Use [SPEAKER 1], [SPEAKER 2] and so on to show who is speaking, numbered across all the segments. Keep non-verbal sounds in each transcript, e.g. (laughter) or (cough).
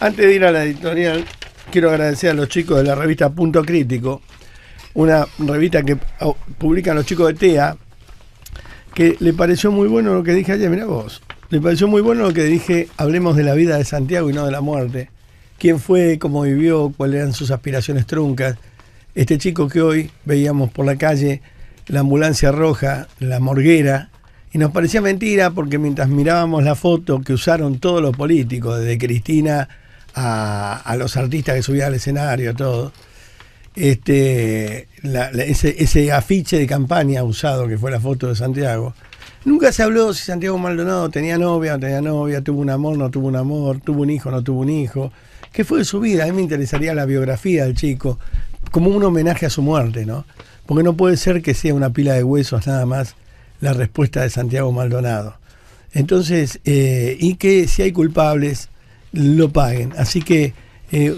[SPEAKER 1] Antes de ir a la editorial, quiero agradecer a los chicos de la revista Punto Crítico, una revista que publican los chicos de TEA, que le pareció muy bueno lo que dije ayer, mira vos, le pareció muy bueno lo que dije, hablemos de la vida de Santiago y no de la muerte, quién fue, cómo vivió, cuáles eran sus aspiraciones truncas, este chico que hoy veíamos por la calle, la ambulancia roja, la morguera, y nos parecía mentira porque mientras mirábamos la foto que usaron todos los políticos, desde Cristina a, los artistas que subían al escenario, todo. Este, ese, afiche de campaña usado que fue la foto de Santiago. Nunca se habló si Santiago Maldonado tenía novia, o no tenía novia, tuvo un amor, no tuvo un amor, tuvo un hijo, no tuvo un hijo. ¿Qué fue de su vida? A mí me interesaría la biografía del chico, como un homenaje a su muerte, ¿no? Porque no puede ser que sea una pila de huesos nada más la respuesta de Santiago Maldonado. Entonces, eh, y que si hay culpables, lo paguen. Así que eh,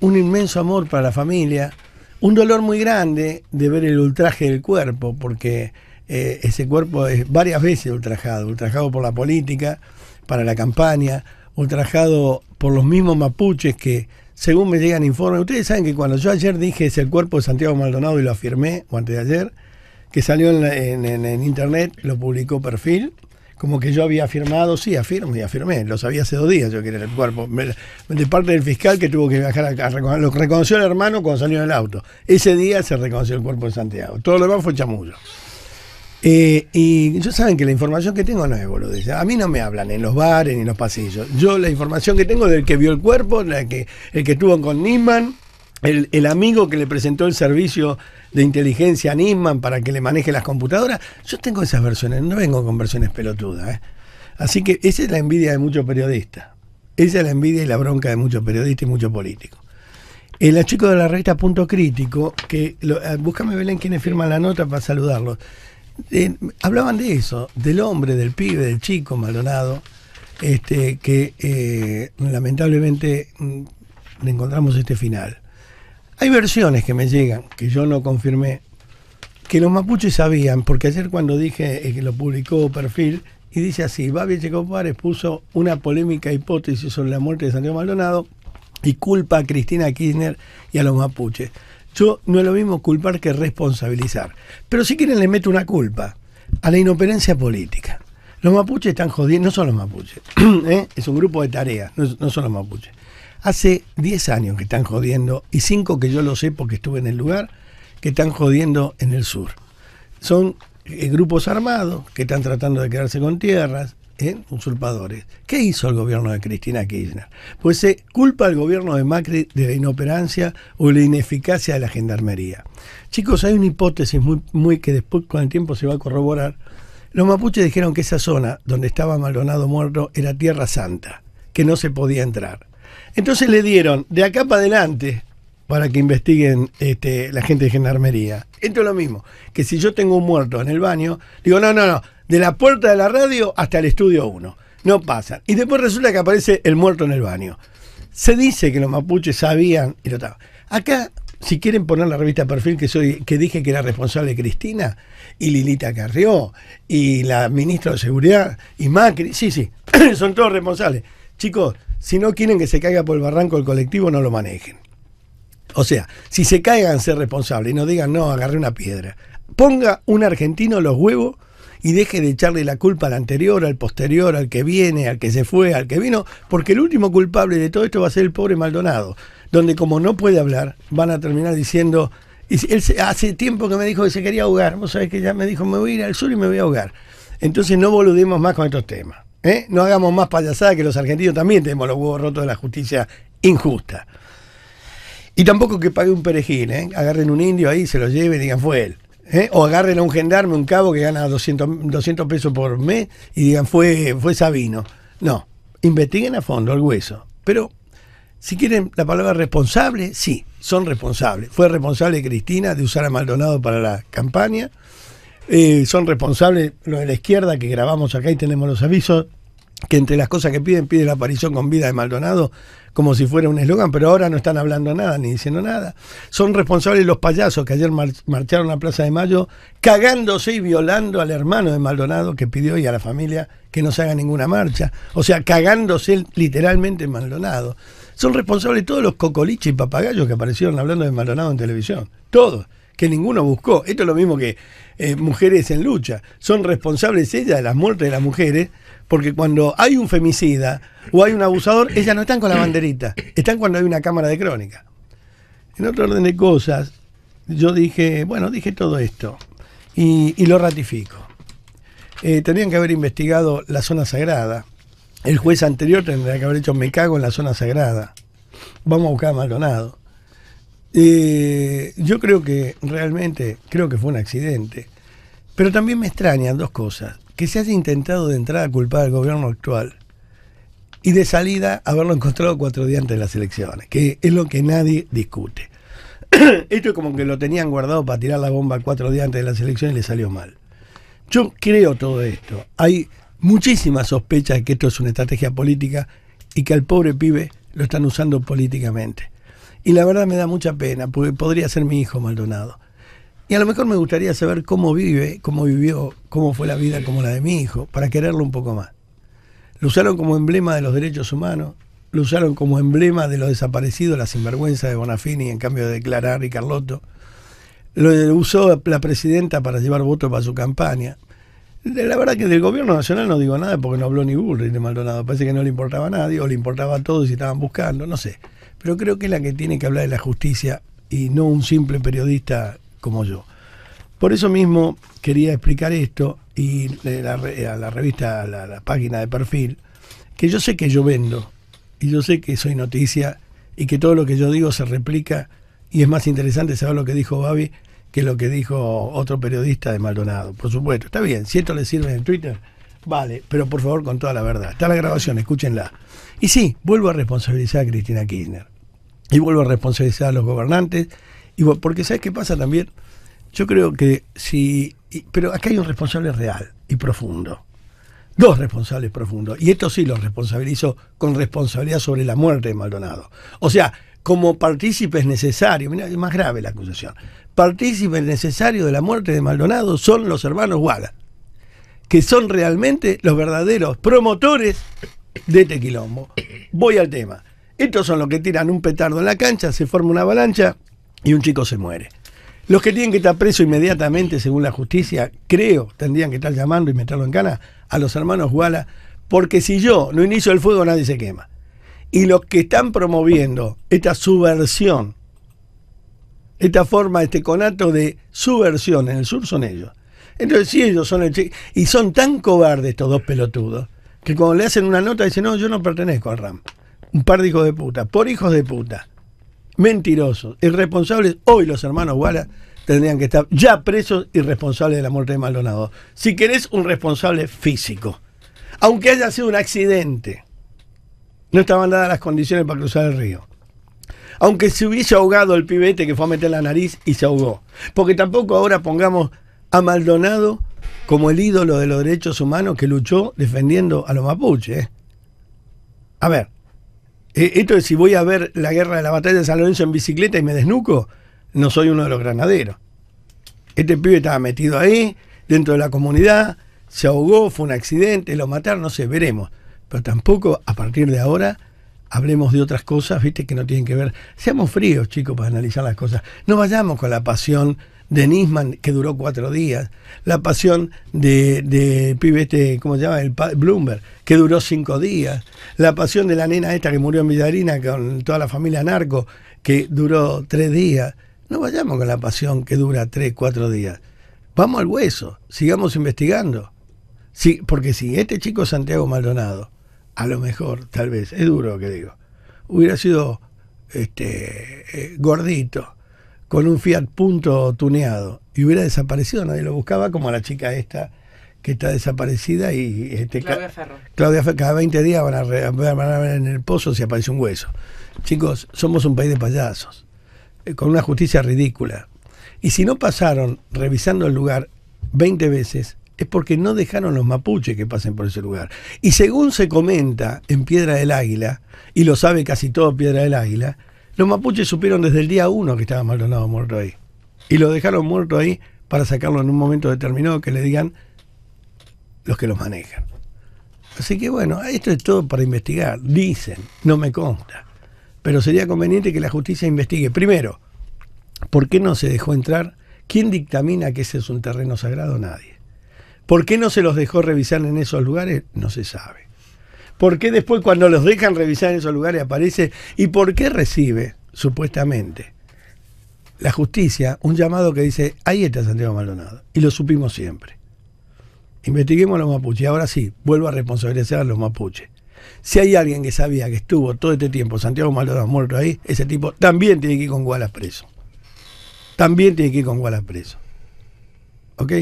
[SPEAKER 1] un inmenso amor para la familia, un dolor muy grande de ver el ultraje del cuerpo, porque eh, ese cuerpo es varias veces ultrajado, ultrajado por la política, para la campaña, ultrajado por los mismos mapuches que, según me llegan informes, ustedes saben que cuando yo ayer dije es el cuerpo de Santiago Maldonado y lo afirmé, o antes de ayer, que salió en internet, lo publicó Perfil, como que yo había afirmado, sí, afirmo y afirmé, lo sabía hace dos días yo que era el cuerpo, de parte del fiscal que tuvo que viajar a, lo reconoció el hermano cuando salió del auto. Ese día se reconoció el cuerpo de Santiago, todo lo demás fue chamullo. Eh, y yo saben que la información que tengo no es boludez. A mí no me hablan en los bares ni en los pasillos. Yo la información que tengo del que vio el cuerpo, la que, el que estuvo con Nisman, el, amigo que le presentó el servicio de inteligencia a Nisman para que le maneje las computadoras, yo tengo esas versiones, no vengo con versiones pelotudas. ¿eh? Así que esa es la envidia de muchos periodistas. Esa es la envidia y la bronca de muchos periodistas y muchos políticos. El chico de la revista Punto Crítico, que eh, búscame Belén quienes firman la nota para saludarlo. hablaban de eso, del hombre, del pibe, del chico Maldonado, este, que eh, lamentablemente mm, encontramos este final. Hay versiones que me llegan, que yo no confirmé, que los mapuches sabían, porque ayer cuando dije eh, que lo publicó Perfil, y dice así, Babi Checopar puso una polémica hipótesis sobre la muerte de Santiago Maldonado y culpa a Cristina Kirchner y a los mapuches. Yo no es lo mismo culpar que responsabilizar. Pero si quieren le meto una culpa a la inoperancia política. Los mapuches están jodiendo, no son los mapuches, (clears throat) ¿eh? es un grupo de tareas, no son los mapuches. Hace 10 años que están jodiendo, y 5 que yo lo sé porque estuve en el lugar, que están jodiendo en el sur. Son eh, grupos armados que están tratando de quedarse con tierras, ¿eh? usurpadores. ¿Qué hizo el gobierno de Cristina Kirchner? Pues se culpa al gobierno de Macri de la inoperancia o la ineficacia de la gendarmería. Chicos, hay una hipótesis muy, muy que después con el tiempo se va a corroborar. Los mapuches dijeron que esa zona donde estaba Maldonado muerto era tierra santa, que no se podía entrar. Entonces le dieron de acá para adelante para que investiguen este, la gente de gendarmería. Esto es lo mismo, que si yo tengo un muerto en el baño, digo, no, no, no, de la puerta de la radio hasta el estudio 1. No pasa. Y después resulta que aparece el muerto en el baño. Se dice que los mapuches sabían y lo estaban. Acá, si quieren poner la revista Perfil, que, soy, que dije que era responsable Cristina, y Lilita Carrió, y la ministra de Seguridad, y Macri, sí, sí, (clears throat) son todos responsables. Chicos, si no quieren que se caiga por el barranco el colectivo, no lo manejen. O sea, si se caigan, ser responsables y no digan, no, agarré una piedra. Ponga un argentino los huevos y deje de echarle la culpa al anterior, al posterior, al que viene, al que se fue, al que vino, porque el último culpable de todo esto va a ser el pobre Maldonado, donde como no puede hablar, van a terminar diciendo, él hace tiempo que me dijo que se quería ahogar, vos sabés que ya me dijo, me voy a ir al sur y me voy a ahogar. Entonces no boludemos más con estos temas. ¿Eh? No hagamos más payasada que los argentinos también tenemos los huevos rotos de la justicia injusta. Y tampoco que pague un perejil, ¿eh? agarren un indio ahí, se lo lleve y digan fue él. ¿Eh? O agarren a un gendarme, un cabo que gana 200, pesos por mes y digan fue, fue Sabino. No, investiguen a fondo el hueso. Pero si quieren la palabra responsable, sí, son responsables. Fue responsable Cristina de usar a Maldonado para la campaña son responsables los de la izquierda que grabamos acá y tenemos los avisos, que entre las cosas que piden, pide la aparición con vida de Maldonado, como si fuera un eslogan, pero ahora no están hablando nada ni diciendo nada. Son responsables los payasos que ayer marcharon a Plaza de Mayo cagándose y violando al hermano de Maldonado que pidió y a la familia que no se haga ninguna marcha. O sea, cagándose literalmente en Maldonado. Son responsables todos los cocoliches y papagayos que aparecieron hablando de Maldonado en televisión. Todos que ninguno buscó. Esto es lo mismo que eh, mujeres en lucha. Son responsables ellas de las muertes de las mujeres, porque cuando hay un femicida o hay un abusador, ellas no están con la banderita, están cuando hay una cámara de crónica. En otro orden de cosas, yo dije, bueno, dije todo esto y, lo ratifico. Eh, Tenían que haber investigado la zona sagrada. El juez anterior tendría que haber dicho, me cago en la zona sagrada. Vamos a buscar a Maldonado. Eh, yo creo que realmente, creo que fue un accidente. Pero también me extrañan dos cosas. Que se haya intentado de entrada culpar al gobierno actual y de salida haberlo encontrado cuatro días antes de las elecciones, que es lo que nadie discute. (clears throat) Esto es como que lo tenían guardado para tirar la bomba cuatro días antes de las elecciones y le salió mal. Yo creo todo esto. Hay muchísimas sospechas de que esto es una estrategia política y que al pobre pibe lo están usando políticamente. Y la verdad me da mucha pena, porque podría ser mi hijo Maldonado. Y a lo mejor me gustaría saber cómo vive, cómo vivió, cómo fue la vida como la de mi hijo, para quererlo un poco más. Lo usaron como emblema de los derechos humanos, lo usaron como emblema de los desaparecidos, la sinvergüenza de Bonafini, en cambio de declarar y Carlotto. Lo usó la presidenta para llevar votos para su campaña. La verdad que del gobierno nacional no digo nada porque no habló ni Bullrich de Maldonado. Parece que no le importaba a nadie o le importaba a todos y estaban buscando, no sé pero creo que es la que tiene que hablar de la justicia y no un simple periodista como yo. Por eso mismo quería explicar esto y la, a la revista, a la, la página de perfil, que yo sé que yo vendo y yo sé que soy noticia y que todo lo que yo digo se replica y es más interesante saber lo que dijo Babi que lo que dijo otro periodista de Maldonado. Por supuesto, está bien, si esto le sirve en Twitter, vale, pero por favor con toda la verdad. Está la grabación, escúchenla. Y sí, vuelvo a responsabilizar a Cristina Kirchner y vuelvo a responsabilizar a los gobernantes. porque ¿sabes qué pasa también? Yo creo que si... Pero acá hay un responsable real y profundo. Dos responsables profundos. Y esto sí los responsabilizo con responsabilidad sobre la muerte de Maldonado. O sea, como partícipes necesarios, mira es más grave la acusación, partícipes necesarios de la muerte de Maldonado son los hermanos Wallace, que son realmente los verdaderos promotores de Tequilombo. Este Voy al tema. Estos son los que tiran un petardo en la cancha, se forma una avalancha y un chico se muere. Los que tienen que estar presos inmediatamente, según la justicia, creo, tendrían que estar llamando y meterlo en cana a los hermanos Guala, porque si yo no inicio el fuego nadie se quema. Y los que están promoviendo esta subversión, esta forma, este conato de subversión en el sur son ellos. Entonces, si ellos son el Y son tan cobardes estos dos pelotudos, que cuando le hacen una nota dicen, no, yo no pertenezco al RAM un par de hijos de puta, por hijos de puta, mentirosos, irresponsables, hoy los hermanos Wallace tendrían que estar ya presos y responsables de la muerte de Maldonado. Si querés un responsable físico, aunque haya sido un accidente, no estaban dadas las condiciones para cruzar el río. Aunque se hubiese ahogado el pibete que fue a meter la nariz y se ahogó. Porque tampoco ahora pongamos a Maldonado como el ídolo de los derechos humanos que luchó defendiendo a los mapuches. ¿eh? A ver, eh, esto de si voy a ver la guerra de la batalla de San Lorenzo en bicicleta y me desnuco, no soy uno de los granaderos. Este pibe estaba metido ahí, dentro de la comunidad, se ahogó, fue un accidente, lo mataron, no sé, veremos. Pero tampoco a partir de ahora hablemos de otras cosas, viste, que no tienen que ver. Seamos fríos, chicos, para analizar las cosas. No vayamos con la pasión de Nisman, que duró cuatro días, La Pasión de, de pibe este, ¿cómo se llama? El Bloomberg, que duró cinco días, La Pasión de la nena esta que murió en Villarina con toda la familia narco, que duró tres días. No vayamos con la pasión que dura tres, cuatro días. Vamos al hueso, sigamos investigando. Sí, porque si este chico Santiago Maldonado, a lo mejor, tal vez, es duro lo que digo, hubiera sido este, eh, gordito, con un Fiat Punto tuneado y hubiera desaparecido, nadie lo buscaba, como la chica esta que está desaparecida y... Este, Claudia Ferro. cada 20 días van a, van a ver en el pozo si aparece un hueso. Chicos, somos un país de payasos, eh, con una justicia ridícula. Y si no pasaron revisando el lugar 20 veces, es porque no dejaron los mapuches que pasen por ese lugar. Y según se comenta en Piedra del Águila, y lo sabe casi todo Piedra del Águila, los mapuches supieron desde el día uno que estaba Maldonado muerto ahí. Y lo dejaron muerto ahí para sacarlo en un momento determinado que le digan los que los manejan. Así que bueno, esto es todo para investigar. Dicen, no me consta. Pero sería conveniente que la justicia investigue. Primero, ¿por qué no se dejó entrar? ¿Quién dictamina que ese es un terreno sagrado? Nadie. ¿Por qué no se los dejó revisar en esos lugares? No se sabe. ¿Por qué después cuando los dejan revisar en esos lugares aparece? ¿Y por qué recibe, supuestamente, la justicia un llamado que dice, ahí está Santiago Maldonado? Y lo supimos siempre. Investiguemos a los mapuches. Y Ahora sí, vuelvo a responsabilizar a los mapuches. Si hay alguien que sabía que estuvo todo este tiempo Santiago Maldonado muerto ahí, ese tipo también tiene que ir con Gualas preso. También tiene que ir con Gualas preso. ¿Ok?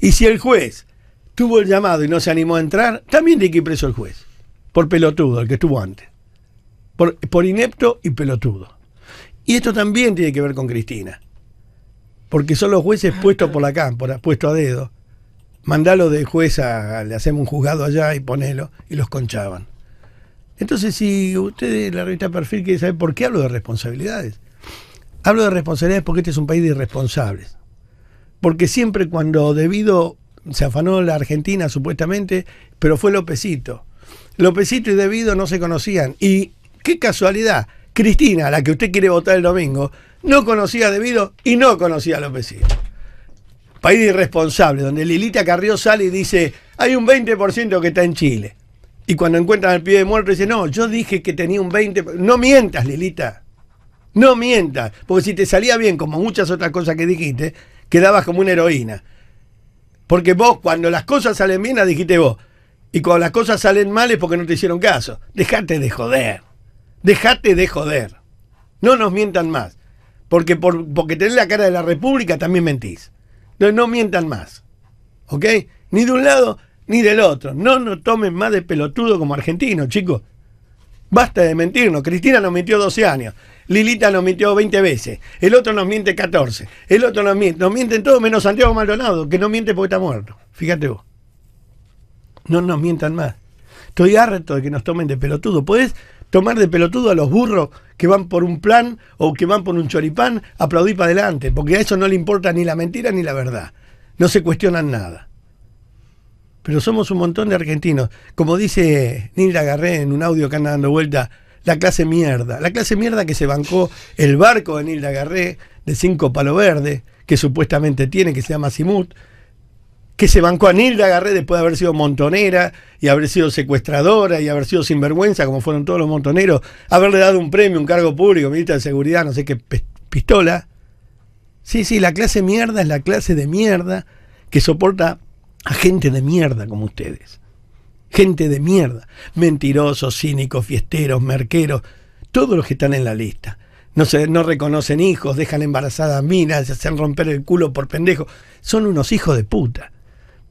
[SPEAKER 1] Y si el juez tuvo el llamado y no se animó a entrar, también tiene que ir preso el juez por pelotudo, el que estuvo antes. Por, inepto y pelotudo. Y esto también tiene que ver con Cristina. Porque son los jueces ah, puestos por la cámpora, puestos a dedo. Mandalo de juez a, le hacemos un juzgado allá y ponelo, y los conchaban. Entonces, si ustedes, la revista Perfil, quiere saber por qué hablo de responsabilidades, hablo de responsabilidades porque este es un país de irresponsables. Porque siempre cuando debido se afanó la Argentina, supuestamente, pero fue Lópezito Lópezito y Debido no se conocían. Y qué casualidad, Cristina, la que usted quiere votar el domingo, no conocía a Debido y no conocía a Lópezito. País irresponsable, donde Lilita Carrió sale y dice, hay un 20% que está en Chile. Y cuando encuentran al pie de muerto, dice, no, yo dije que tenía un 20%. No mientas, Lilita. No mientas. Porque si te salía bien, como muchas otras cosas que dijiste, quedabas como una heroína. Porque vos, cuando las cosas salen bien, las dijiste vos. Y cuando las cosas salen mal es porque no te hicieron caso. Dejate de joder. Dejate de joder. No nos mientan más. Porque, por, porque tenés la cara de la República también mentís. No no mientan más. ¿Ok? Ni de un lado ni del otro. No nos tomen más de pelotudo como argentinos, chicos. Basta de mentirnos. Cristina nos mintió 12 años. Lilita nos mintió 20 veces. El otro nos miente 14. El otro nos miente. Nos mienten todos menos Santiago Maldonado, que no miente porque está muerto. Fíjate vos no nos mientan más. Estoy harto de que nos tomen de pelotudo. Puedes tomar de pelotudo a los burros que van por un plan o que van por un choripán, aplaudir para adelante, porque a eso no le importa ni la mentira ni la verdad. No se cuestionan nada. Pero somos un montón de argentinos. Como dice Nilda Garré en un audio que anda dando vuelta, la clase mierda. La clase mierda que se bancó el barco de Nilda Garré de cinco palo verde, que supuestamente tiene, que se llama Simut, que se bancó a Nilda Garré después de haber sido montonera y haber sido secuestradora y haber sido sinvergüenza, como fueron todos los montoneros, haberle dado un premio, un cargo público, ministra de Seguridad, no sé qué pistola. Sí, sí, la clase mierda es la clase de mierda que soporta a gente de mierda como ustedes. Gente de mierda. Mentirosos, cínicos, fiesteros, merqueros, todos los que están en la lista. No, se, no reconocen hijos, dejan embarazadas minas, se hacen romper el culo por pendejo. Son unos hijos de puta.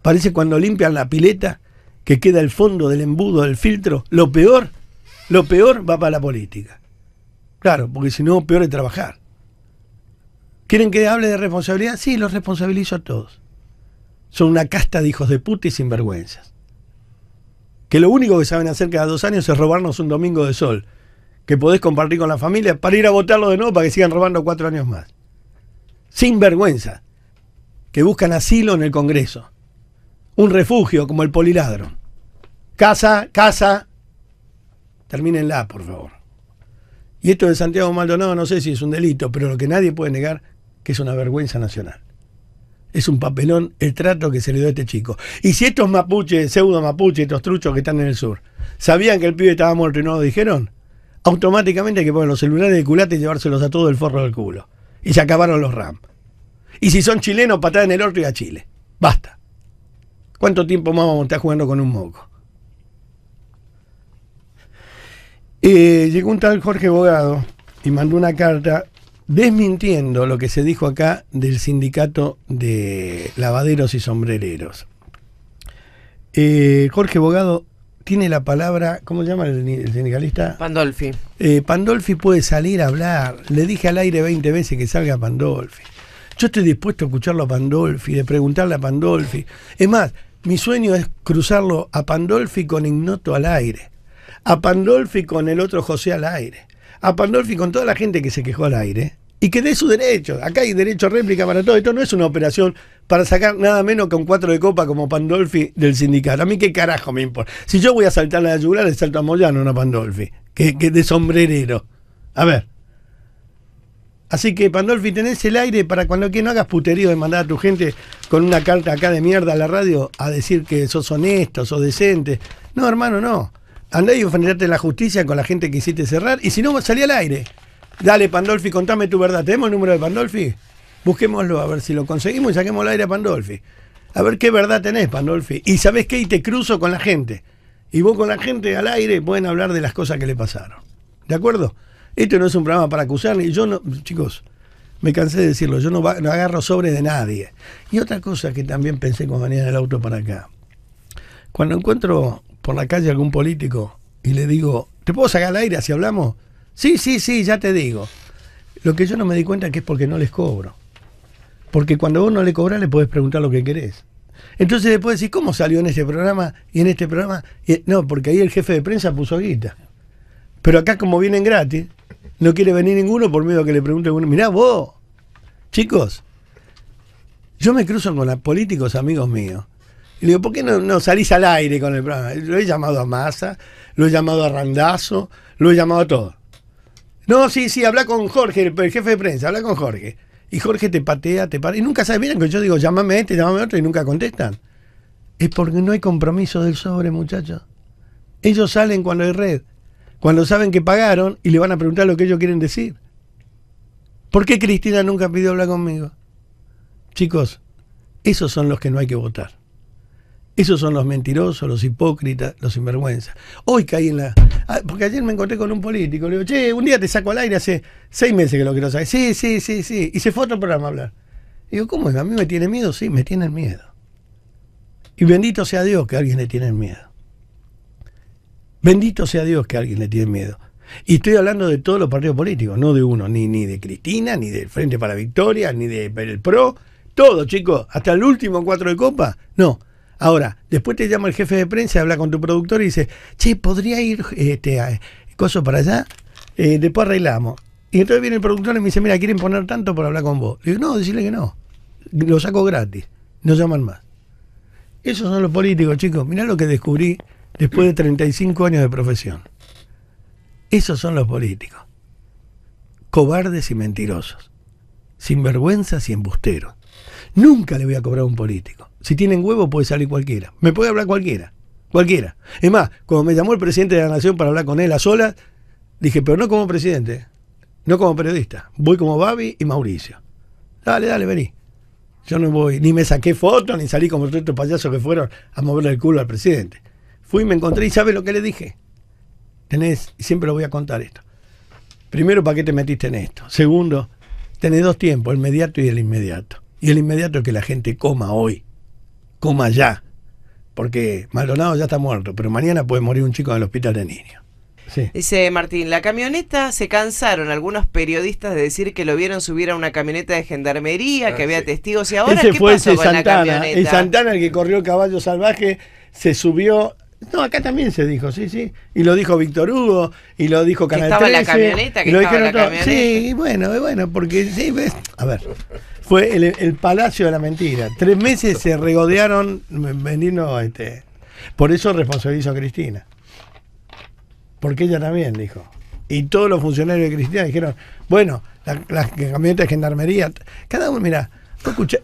[SPEAKER 1] Parece cuando limpian la pileta que queda el fondo del embudo, del filtro. Lo peor, lo peor va para la política. Claro, porque si no, peor es trabajar. ¿Quieren que hable de responsabilidad? Sí, los responsabilizo a todos. Son una casta de hijos de puta y sinvergüenzas. Que lo único que saben hacer cada dos años es robarnos un domingo de sol, que podés compartir con la familia para ir a votarlo de nuevo para que sigan robando cuatro años más. Sinvergüenza. Que buscan asilo en el Congreso un refugio como el poliladro. Casa, casa, termínenla, por favor. Y esto de Santiago Maldonado no sé si es un delito, pero lo que nadie puede negar que es una vergüenza nacional. Es un papelón el trato que se le dio a este chico. Y si estos mapuches, pseudo mapuches, estos truchos que están en el sur, sabían que el pibe estaba muerto y no lo dijeron, automáticamente que poner los celulares de culata y llevárselos a todo el forro del culo. Y se acabaron los RAM. Y si son chilenos, patada en el orto y a Chile. Basta. ¿Cuánto tiempo más vamos a estar jugando con un moco? Eh, llegó un tal Jorge Bogado y mandó una carta desmintiendo lo que se dijo acá del sindicato de lavaderos y sombrereros. Eh, Jorge Bogado tiene la palabra, ¿cómo se llama el, sindicalista? Pandolfi. Eh, Pandolfi puede salir a hablar. Le dije al aire 20 veces que salga Pandolfi. Yo estoy dispuesto a escucharlo a Pandolfi, de preguntarle a Pandolfi. Es más, mi sueño es cruzarlo a Pandolfi con Ignoto al aire, a Pandolfi con el otro José al aire, a Pandolfi con toda la gente que se quejó al aire y que dé su derecho. Acá hay derecho réplica para todo. Esto no es una operación para sacar nada menos que un cuatro de copa como Pandolfi del sindicato. A mí qué carajo me importa. Si yo voy a saltar la yugular, le salto a Moyano, no a Pandolfi, que, que de sombrerero. A ver. Así que, Pandolfi, tenés el aire para cuando que no hagas puterío de mandar a tu gente con una carta acá de mierda a la radio a decir que sos honesto, sos decente. No, hermano, no. Andá y enfrentarte la justicia con la gente que hiciste cerrar y si no, salí al aire. Dale, Pandolfi, contame tu verdad. ¿Tenemos el número de Pandolfi? Busquémoslo a ver si lo conseguimos y saquemos el aire a Pandolfi. A ver qué verdad tenés, Pandolfi. Y sabés qué, y te cruzo con la gente. Y vos con la gente al aire pueden hablar de las cosas que le pasaron. ¿De acuerdo? Esto no es un programa para acusarle yo no, chicos, me cansé de decirlo, yo no, agarro sobre de nadie. Y otra cosa que también pensé cuando venía del auto para acá. Cuando encuentro por la calle algún político y le digo, ¿te puedo sacar al aire si hablamos? Sí, sí, sí, ya te digo. Lo que yo no me di cuenta es que es porque no les cobro. Porque cuando vos no le cobras, le podés preguntar lo que querés. Entonces después decís, ¿cómo salió en este programa y en este programa? no, porque ahí el jefe de prensa puso guita. Pero acá como vienen gratis, no quiere venir ninguno por miedo a que le pregunte a mirá vos, chicos, yo me cruzo con políticos amigos míos. Y le digo, ¿por qué no, salís al aire con el programa? Lo he llamado a masa, lo he llamado a Randazo, lo he llamado a todo. No, sí, sí, habla con Jorge, el jefe de prensa, habla con Jorge. Y Jorge te patea, te patea. Y nunca sabes, miren que yo digo, llámame a este, llámame a otro y nunca contestan. Es porque no hay compromiso del sobre, muchachos. Ellos salen cuando hay red cuando saben que pagaron y le van a preguntar lo que ellos quieren decir. ¿Por qué Cristina nunca pidió hablar conmigo? Chicos, esos son los que no hay que votar. Esos son los mentirosos, los hipócritas, los sinvergüenzas. Hoy caí en la... Ah, porque ayer me encontré con un político. Le digo, che, un día te saco al aire hace seis meses que lo quiero saber. Sí, sí, sí, sí. Y se fue a otro programa a hablar. digo, ¿cómo es? ¿A mí me tiene miedo? Sí, me tienen miedo. Y bendito sea Dios que a alguien le tiene miedo. Bendito sea Dios que alguien le tiene miedo. Y estoy hablando de todos los partidos políticos, no de uno, ni, ni de Cristina, ni del Frente para Victoria, ni del PRO, todo, chicos, hasta el último cuatro de copa. No. Ahora, después te llama el jefe de prensa, habla con tu productor y dice, che, ¿podría ir este a, coso para allá? Eh, después arreglamos. Y entonces viene el productor y me dice, mira, quieren poner tanto para hablar con vos. Le digo, no, decirle que no. Lo saco gratis. No llaman más. Esos son los políticos, chicos. Mirá lo que descubrí después de 35 años de profesión. Esos son los políticos. Cobardes y mentirosos. vergüenza y embusteros. Nunca le voy a cobrar a un político. Si tienen huevo puede salir cualquiera. Me puede hablar cualquiera. Cualquiera. Es más, cuando me llamó el presidente de la Nación para hablar con él a solas, dije, pero no como presidente, no como periodista. Voy como Babi y Mauricio. Dale, dale, vení. Yo no voy, ni me saqué fotos, ni salí como estos payasos que fueron a moverle el culo al presidente. Fui, me encontré y ¿sabes lo que le dije? Tenés, siempre lo voy a contar esto. Primero, ¿para qué te metiste en esto? Segundo, tenés dos tiempos, el mediato y el inmediato. Y el inmediato es que la gente coma hoy, coma ya, porque Maldonado ya está muerto, pero mañana puede morir un chico en el hospital de niños. Dice Martín, la camioneta se cansaron algunos periodistas de decir que lo vieron subir a una camioneta de gendarmería, que ah, había testigos y ahora ese ¿qué fue pasó con Santana, la camioneta? El Santana el que corrió el caballo salvaje se subió no, acá también se dijo, sí, sí. Y lo dijo Víctor Hugo, y lo dijo Canal estaba la camioneta, que lo Sí, bueno, bueno, porque sí, ves, a ver, fue el, palacio de la mentira. Tres meses se regodearon vendiendo este. Por eso responsabilizo a Cristina. Porque ella también dijo. Y todos los funcionarios de Cristina dijeron, bueno, la, camioneta de gendarmería, cada uno, mira,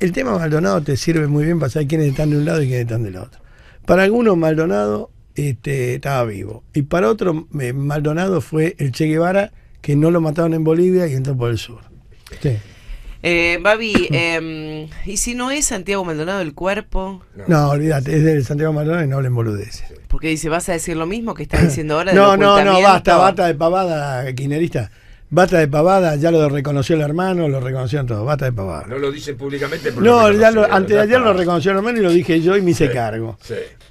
[SPEAKER 1] el tema Maldonado te sirve muy bien para saber quiénes están de un lado y quiénes están del otro. Para algunos Maldonado este, estaba vivo. Y para otros eh, Maldonado fue el Che Guevara, que no lo mataron en Bolivia y entró por el sur. baby eh, Babi, em, ¿y si no es Santiago Maldonado el cuerpo? No, olvídate, es de Santiago Maldonado y no le emboludeces. Porque dice, ¿vas a decir lo mismo que está diciendo ahora? no, no, no, basta, basta de pavada, quinerista. Bata de pavada, ya lo reconoció el hermano, lo reconocieron todos, bata de pavada. No lo dice públicamente. porque no, lo ya lo, antes de ayer lo reconoció el hermano y lo dije yo y me hice cargo. Sí.